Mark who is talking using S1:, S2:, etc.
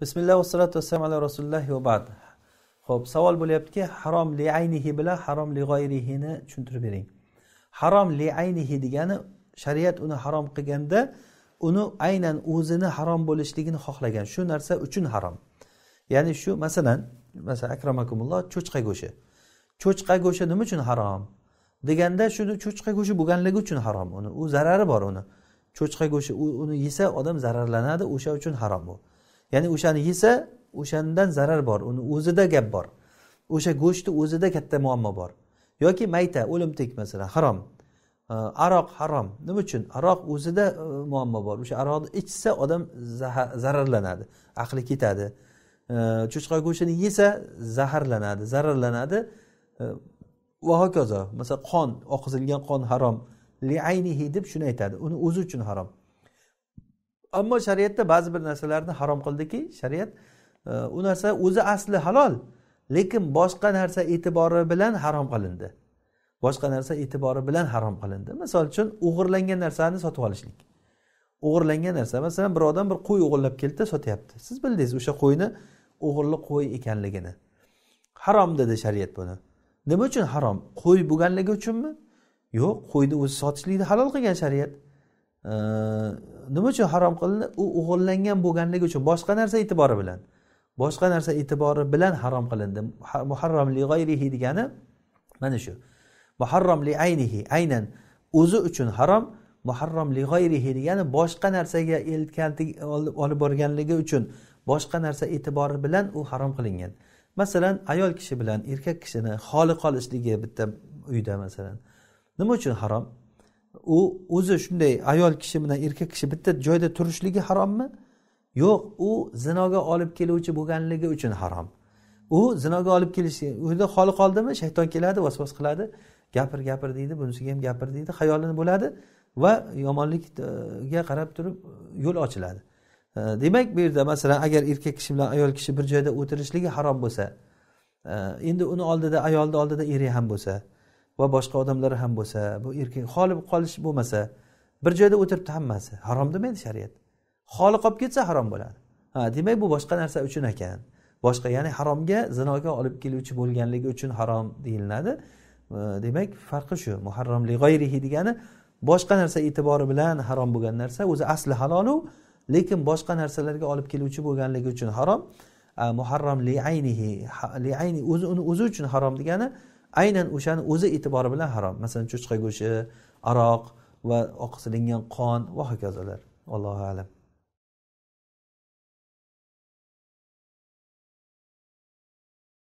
S1: bismillah vassalotu vassalam ala rasulillah va ba'd ho'p savol bo'lyaptiki harom li aynihi bilan harom li g'oyrihini tushuntirib bering harom li aynihi degani shariat uni harom qilganda uni aynan o'zini harom bo'lishligini xohlagan shu narsa uchun harom ya'ni shu masalan masalan akumulloh cho'chqa go'shti cho'chqa go'shti nima uchun harom deganda shuni cho'chqa go'shti bo'lganligi uchun harom uni u zarari bor uni cho'chqa go'shti uni yesa odam zararlanadi o'sha uchun harom u ya'ni o'shani yesa o'shandan zarar bor uni o'zida gap bor o'sha go'shtni o'zida katta muammo bor yoki mayta o'limtik masalan harom aroq harom nima uchun aroq o'zida e, muammo bor o'sha aroqni ichsa odam zararlanadi aqli ketadi cho'chqa go'shtini yesa zaharlanadi zararlanadi va hokazo masalan qon oqizilgan qon harom liaynihi deb shuni aytadi uni o'zi uchun harom ammo shariatda ba'zi bir narsalarni harom qildiki shariat e, u narsa o'zi asli halol lekin boshqa narsa e'tibori bilan harom qilindi boshqa narsa e'tibori bilan harom qilindi misol uchun o'g'irlangan narsani sotib olishlik o'g'irlangan narsa masalan bir odam bir qo'y o'g'irlab keldi sotyapti siz bildingiz o'sha qo'yni o'g'irli qo'y ekanligini harom dedi shariat buni nima uchun harom qo'y bo'lganligi uchunmi yo'q qo'yni o'zi sotishlikni halol qilgan shariat nima uchun harom qilindi u o'g'irlangan bo'lganligi uchun boshqa narsa e'tibori bilan boshqa narsa e'tibori bilan harom qilindi muharram li g'ayrihi degani mana shu muharram li aynihi aynan o'zi uchun harom muharram li g'ayrihi degani boshqa narsaga olib borganligi uchun boshqa narsa e'tibori bilan u harom qilingan masalan ayol kishi bilan erkak kishini xoli qolishligi bitta uyda masalan nima uchun harom u o'zi shunday ayol kishi bilan erkak kishi bitta joyda turishligi harommi yo'q u zinoga olib keluvchi bo'lganligi uchun harom u zinoga olib kelishi uyda xoli qoldimi shayton keladi vasvas qiladi gapir gapir deydi bunisiga ham gapir deydi xayolini bo'ladi va yomonlikga qarab turib yo'l ochiladi demak bu yerda masalan agar erkak kishi bilan ayol kishi bir joyda o'tirishligi harom bo'lsa endi uni oldida ayolni oldida eri ham bo'lsa va boshqa odamlar ham bo'lsa bu erkin xoli qolish bo'lmasa bir joyda o'tiribdi hammasi harom demaydi shariat xoli qolib ketsa harom bo'ladi ha demak bu boshqa narsa uchun ekan boshqa ya'ni haromga zinoga olib keluvchi bo'lganligi uchun harom deyiladi demak farqi shu muharromli g'ayrihi degani boshqa narsa e'tibori bilan harom bo'lgan narsa o'zi asli halolu lekin boshqa narsalarga olib keluvchi bo'lganligi uchun harom muharrom li liayni o'zi uni o'zi uchun harom degani aynan o'shani o'zi e'tibori bilan harom masalan cho'chqa go'shti aroq va oqsilingan qon va hokazolar allohu alam